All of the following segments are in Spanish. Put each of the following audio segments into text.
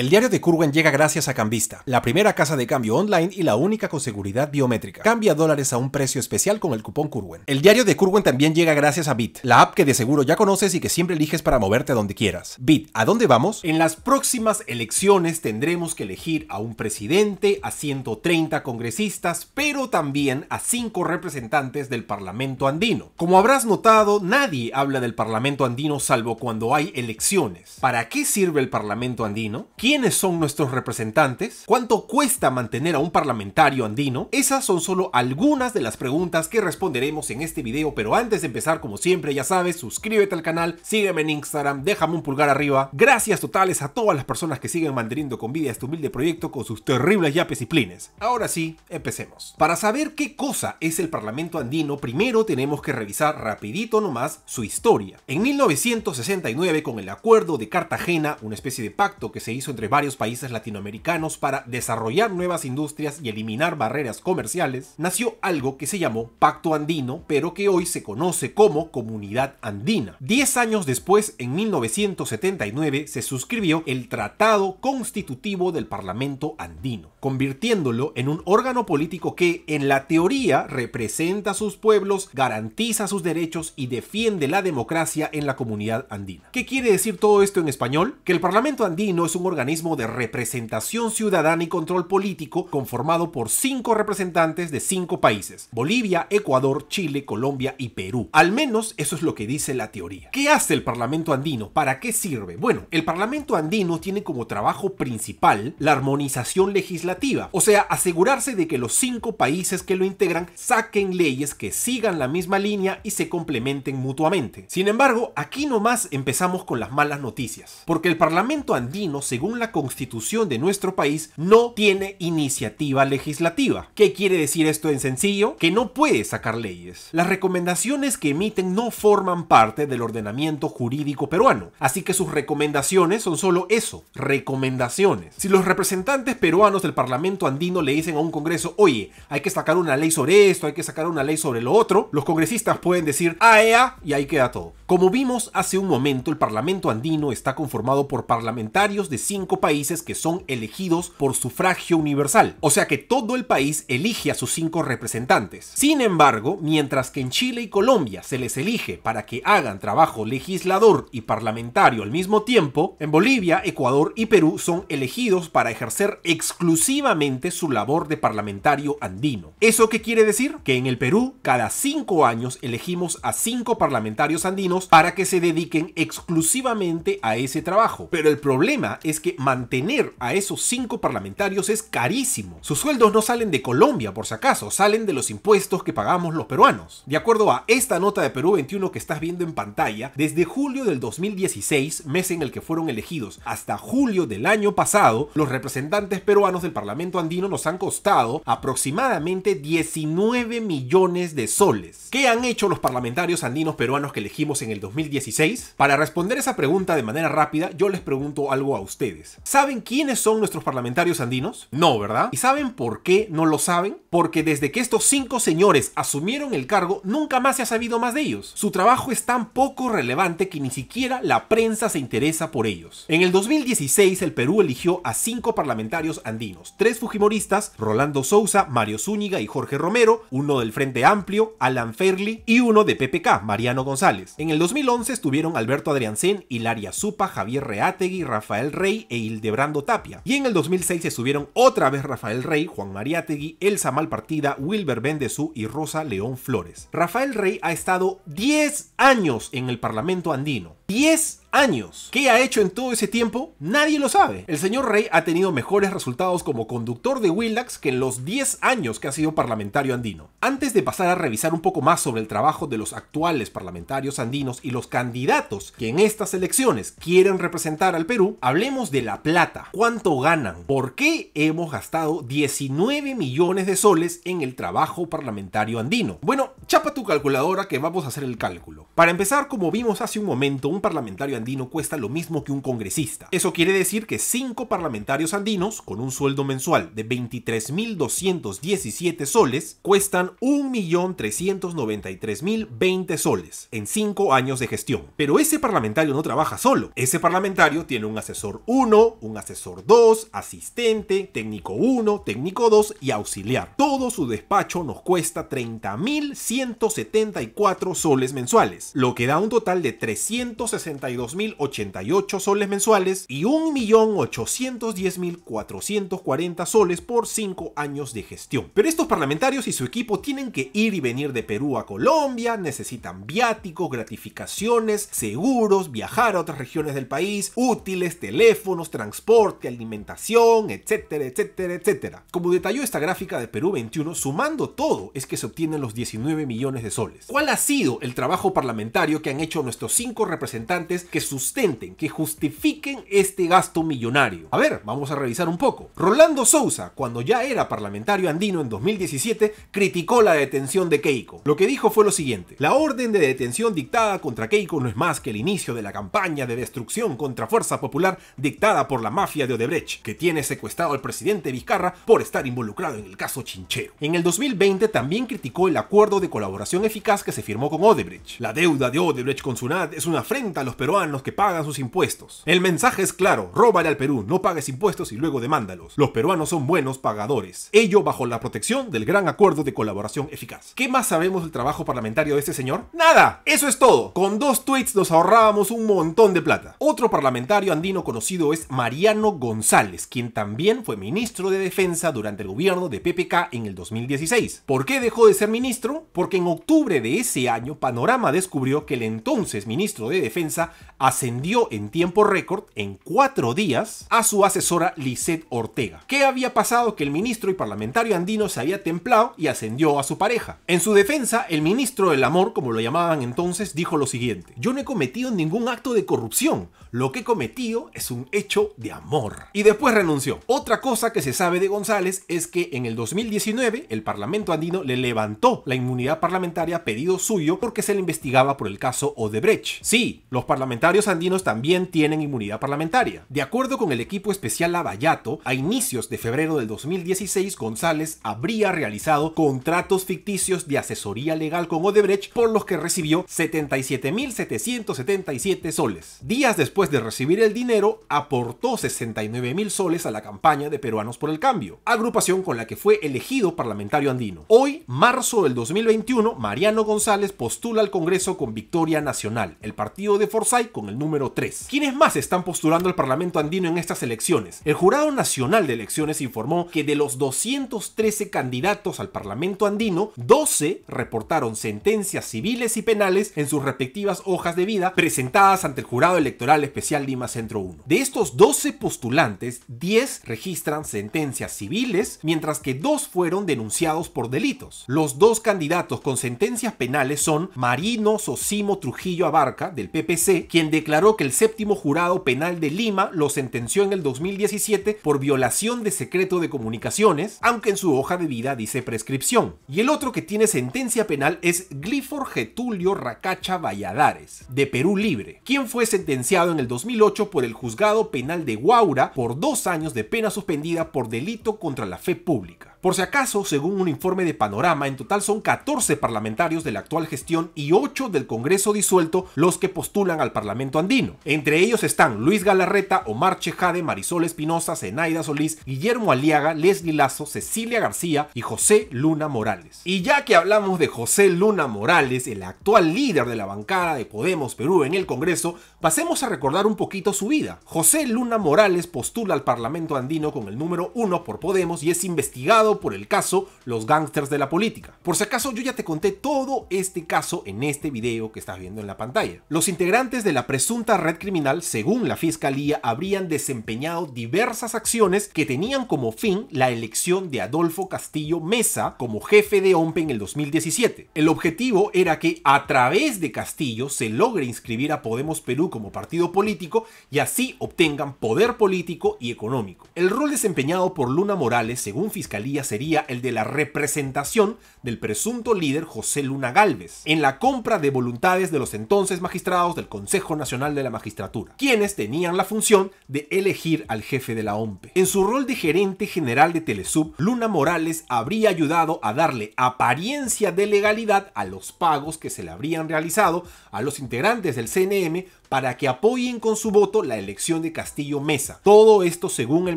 El diario de Kurwen llega gracias a Cambista, la primera casa de cambio online y la única con seguridad biométrica. Cambia dólares a un precio especial con el cupón Kurwen. El diario de Kurwen también llega gracias a Bit, la app que de seguro ya conoces y que siempre eliges para moverte a donde quieras. Bit, ¿a dónde vamos? En las próximas elecciones tendremos que elegir a un presidente, a 130 congresistas, pero también a 5 representantes del Parlamento andino. Como habrás notado, nadie habla del Parlamento andino salvo cuando hay elecciones. ¿Para qué sirve el Parlamento andino? quiénes son nuestros representantes, cuánto cuesta mantener a un parlamentario andino. Esas son solo algunas de las preguntas que responderemos en este video, pero antes de empezar, como siempre, ya sabes, suscríbete al canal, sígueme en Instagram, déjame un pulgar arriba. Gracias totales a todas las personas que siguen manteniendo con vida este humilde proyecto con sus terribles yapes y plines. Ahora sí, empecemos. Para saber qué cosa es el Parlamento andino, primero tenemos que revisar rapidito nomás su historia. En 1969, con el Acuerdo de Cartagena, una especie de pacto que se hizo entre varios países latinoamericanos para desarrollar nuevas industrias y eliminar barreras comerciales, nació algo que se llamó Pacto Andino, pero que hoy se conoce como Comunidad Andina. Diez años después, en 1979, se suscribió el Tratado Constitutivo del Parlamento Andino, convirtiéndolo en un órgano político que, en la teoría, representa a sus pueblos, garantiza sus derechos y defiende la democracia en la comunidad andina. ¿Qué quiere decir todo esto en español? Que el Parlamento Andino es un de representación ciudadana y control político conformado por cinco representantes de cinco países, Bolivia, Ecuador, Chile, Colombia y Perú. Al menos eso es lo que dice la teoría. ¿Qué hace el Parlamento andino? ¿Para qué sirve? Bueno, el Parlamento andino tiene como trabajo principal la armonización legislativa, o sea, asegurarse de que los cinco países que lo integran saquen leyes que sigan la misma línea y se complementen mutuamente. Sin embargo, aquí nomás empezamos con las malas noticias, porque el Parlamento andino, según la constitución de nuestro país no tiene iniciativa legislativa. ¿Qué quiere decir esto en sencillo? Que no puede sacar leyes. Las recomendaciones que emiten no forman parte del ordenamiento jurídico peruano, así que sus recomendaciones son solo eso, recomendaciones. Si los representantes peruanos del Parlamento andino le dicen a un Congreso, oye, hay que sacar una ley sobre esto, hay que sacar una ley sobre lo otro, los congresistas pueden decir, ah, y ahí queda todo. Como vimos hace un momento, el Parlamento andino está conformado por parlamentarios de cinco países que son elegidos por sufragio universal, o sea que todo el país elige a sus cinco representantes. Sin embargo, mientras que en Chile y Colombia se les elige para que hagan trabajo legislador y parlamentario al mismo tiempo, en Bolivia, Ecuador y Perú son elegidos para ejercer exclusivamente su labor de parlamentario andino. ¿Eso qué quiere decir? Que en el Perú, cada cinco años elegimos a cinco parlamentarios andinos para que se dediquen exclusivamente a ese trabajo. Pero el problema es que mantener a esos cinco parlamentarios es carísimo. Sus sueldos no salen de Colombia, por si acaso, salen de los impuestos que pagamos los peruanos. De acuerdo a esta nota de Perú 21 que estás viendo en pantalla, desde julio del 2016, mes en el que fueron elegidos, hasta julio del año pasado, los representantes peruanos del Parlamento andino nos han costado aproximadamente 19 millones de soles. ¿Qué han hecho los parlamentarios andinos peruanos que elegimos en el 2016? Para responder esa pregunta de manera rápida, yo les pregunto algo a ustedes. ¿Saben quiénes son nuestros parlamentarios andinos? No, ¿verdad? ¿Y saben por qué no lo saben? Porque desde que estos cinco señores asumieron el cargo, nunca más se ha sabido más de ellos. Su trabajo es tan poco relevante que ni siquiera la prensa se interesa por ellos. En el 2016, el Perú eligió a cinco parlamentarios andinos, tres fujimoristas, Rolando Sousa, Mario Zúñiga y Jorge Romero, uno del Frente Amplio, Alan Ferli y uno de PPK, Mariano González. En el 2011 estuvieron Alberto Adriancén, Hilaria Supa, Javier Reategui, Rafael Rey e Hildebrando Tapia. Y en el 2006 se subieron otra vez Rafael Rey, Juan Mariategui, Elsa Malpartida, Wilber Bendezú y Rosa León Flores. Rafael Rey ha estado 10 años en el Parlamento andino 10 años. ¿Qué ha hecho en todo ese tiempo? Nadie lo sabe. El señor Rey ha tenido mejores resultados como conductor de Willax que en los 10 años que ha sido parlamentario andino. Antes de pasar a revisar un poco más sobre el trabajo de los actuales parlamentarios andinos y los candidatos que en estas elecciones quieren representar al Perú, hablemos de la plata. ¿Cuánto ganan? ¿Por qué hemos gastado 19 millones de soles en el trabajo parlamentario andino? Bueno, chapa tu calculadora que vamos a hacer el cálculo. Para empezar, como vimos hace un momento, un un parlamentario andino cuesta lo mismo que un congresista. Eso quiere decir que cinco parlamentarios andinos, con un sueldo mensual de 23.217 soles, cuestan 1.393.020 soles en cinco años de gestión. Pero ese parlamentario no trabaja solo. Ese parlamentario tiene un asesor 1, un asesor 2, asistente, técnico 1, técnico 2 y auxiliar. Todo su despacho nos cuesta 30.174 soles mensuales, lo que da un total de 300 162.088 soles mensuales y 1.810.440 soles por 5 años de gestión. Pero estos parlamentarios y su equipo tienen que ir y venir de Perú a Colombia, necesitan viáticos, gratificaciones, seguros, viajar a otras regiones del país, útiles, teléfonos, transporte, alimentación, etcétera, etcétera, etcétera. Como detalló esta gráfica de Perú 21, sumando todo es que se obtienen los 19 millones de soles. ¿Cuál ha sido el trabajo parlamentario que han hecho nuestros cinco representantes representantes que sustenten, que justifiquen este gasto millonario. A ver, vamos a revisar un poco. Rolando Sousa, cuando ya era parlamentario andino en 2017, criticó la detención de Keiko. Lo que dijo fue lo siguiente. La orden de detención dictada contra Keiko no es más que el inicio de la campaña de destrucción contra Fuerza Popular dictada por la mafia de Odebrecht, que tiene secuestrado al presidente Vizcarra por estar involucrado en el caso Chinchero. En el 2020 también criticó el acuerdo de colaboración eficaz que se firmó con Odebrecht. La deuda de Odebrecht con Sunat es una frente a los peruanos que pagan sus impuestos. El mensaje es claro, róbale al Perú, no pagues impuestos y luego demándalos. Los peruanos son buenos pagadores, ello bajo la protección del gran acuerdo de colaboración eficaz. ¿Qué más sabemos del trabajo parlamentario de este señor? Nada, eso es todo. Con dos tweets nos ahorrábamos un montón de plata. Otro parlamentario andino conocido es Mariano González, quien también fue ministro de Defensa durante el gobierno de PPK en el 2016. ¿Por qué dejó de ser ministro? Porque en octubre de ese año Panorama descubrió que el entonces ministro de Defensa defensa ascendió en tiempo récord, en cuatro días, a su asesora Lisette Ortega. ¿Qué había pasado que el ministro y parlamentario andino se había templado y ascendió a su pareja? En su defensa, el ministro del amor, como lo llamaban entonces, dijo lo siguiente. Yo no he cometido ningún acto de corrupción. Lo que he cometido es un hecho de amor. Y después renunció. Otra cosa que se sabe de González es que en el 2019 el Parlamento andino le levantó la inmunidad parlamentaria pedido suyo porque se le investigaba por el caso Odebrecht. Sí, los parlamentarios andinos también tienen inmunidad parlamentaria. De acuerdo con el equipo especial Lavallato, a inicios de febrero del 2016, González habría realizado contratos ficticios de asesoría legal con Odebrecht por los que recibió 77.777 soles. Días después de recibir el dinero, aportó 69.000 soles a la campaña de Peruanos por el Cambio, agrupación con la que fue elegido parlamentario andino. Hoy, marzo del 2021, Mariano González postula al Congreso con Victoria Nacional, el partido de de Forsyth con el número 3. ¿Quiénes más están postulando al Parlamento andino en estas elecciones? El Jurado Nacional de Elecciones informó que de los 213 candidatos al Parlamento andino, 12 reportaron sentencias civiles y penales en sus respectivas hojas de vida presentadas ante el Jurado Electoral Especial Lima Centro 1. De estos 12 postulantes, 10 registran sentencias civiles, mientras que 2 fueron denunciados por delitos. Los dos candidatos con sentencias penales son Marino Sosimo Trujillo Abarca, del PP quien declaró que el séptimo jurado penal de Lima lo sentenció en el 2017 por violación de secreto de comunicaciones, aunque en su hoja de vida dice prescripción. Y el otro que tiene sentencia penal es Glifor Getulio Racacha Valladares, de Perú Libre, quien fue sentenciado en el 2008 por el juzgado penal de Guaura por dos años de pena suspendida por delito contra la fe pública. Por si acaso, según un informe de Panorama, en total son 14 parlamentarios de la actual gestión y 8 del Congreso disuelto los que postulan al Parlamento andino. Entre ellos están Luis Galarreta, Omar Chejade, Marisol Espinosa, Zenaida Solís, Guillermo Aliaga, Leslie Lazo, Cecilia García y José Luna Morales. Y ya que hablamos de José Luna Morales, el actual líder de la bancada de Podemos Perú en el Congreso, pasemos a recordar un poquito su vida. José Luna Morales postula al Parlamento andino con el número 1 por Podemos y es investigado por el caso Los Gangsters de la Política. Por si acaso yo ya te conté todo este caso en este video que estás viendo en la pantalla. Los integrantes de la presunta red criminal, según la fiscalía, habrían desempeñado diversas acciones que tenían como fin la elección de Adolfo Castillo Mesa como jefe de OMPE en el 2017. El objetivo era que a través de Castillo se logre inscribir a Podemos Perú como partido político y así obtengan poder político y económico. El rol desempeñado por Luna Morales, según fiscalía, sería el de la representación del presunto líder José Luna Galvez en la compra de voluntades de los entonces magistrados del Consejo Nacional de la Magistratura, quienes tenían la función de elegir al jefe de la OMPE. En su rol de gerente general de Telesub, Luna Morales habría ayudado a darle apariencia de legalidad a los pagos que se le habrían realizado a los integrantes del CNM para que apoyen con su voto la elección de Castillo Mesa. Todo esto según el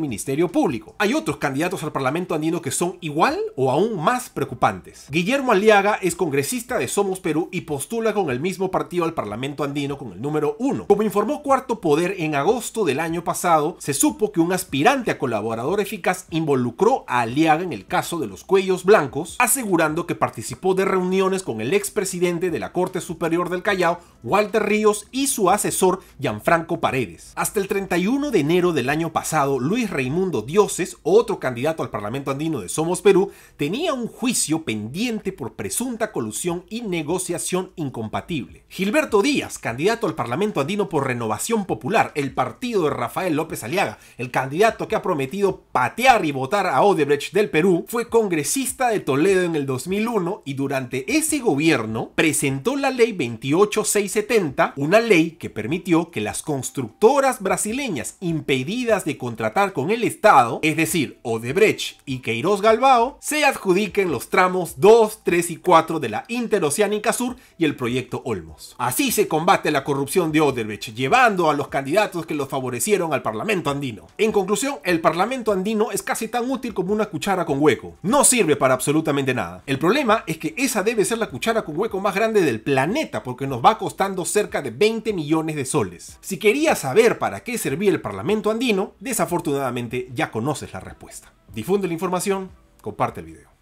Ministerio Público. Hay otros candidatos al Parlamento andino que son igual o aún más preocupantes. Guillermo Aliaga es congresista de Somos Perú y postula con el mismo partido al Parlamento andino con el número uno. Como informó Cuarto Poder en agosto del año pasado, se supo que un aspirante a colaborador eficaz involucró a Aliaga en el caso de los cuellos blancos, asegurando que participó de reuniones con el expresidente de la Corte Superior del Callao, Walter Ríos, y su asistente asesor Gianfranco Paredes. Hasta el 31 de enero del año pasado, Luis Raimundo Dioses, otro candidato al Parlamento Andino de Somos Perú, tenía un juicio pendiente por presunta colusión y negociación incompatible. Gilberto Díaz, candidato al Parlamento Andino por Renovación Popular, el partido de Rafael López Aliaga, el candidato que ha prometido patear y votar a Odebrecht del Perú, fue congresista de Toledo en el 2001 y durante ese gobierno presentó la ley 28670, una ley que permitió que las constructoras brasileñas impedidas de contratar con el Estado, es decir, Odebrecht y Queiroz Galbao, se adjudiquen los tramos 2, 3 y 4 de la Interoceánica Sur y el proyecto Olmos. Así se combate la corrupción de Odebrecht, llevando a los candidatos que los favorecieron al Parlamento andino. En conclusión, el Parlamento andino es casi tan útil como una cuchara con hueco. No sirve para absolutamente nada. El problema es que esa debe ser la cuchara con hueco más grande del planeta porque nos va costando cerca de 20 millones de soles. Si querías saber para qué servía el Parlamento andino, desafortunadamente ya conoces la respuesta. Difunde la información, comparte el video.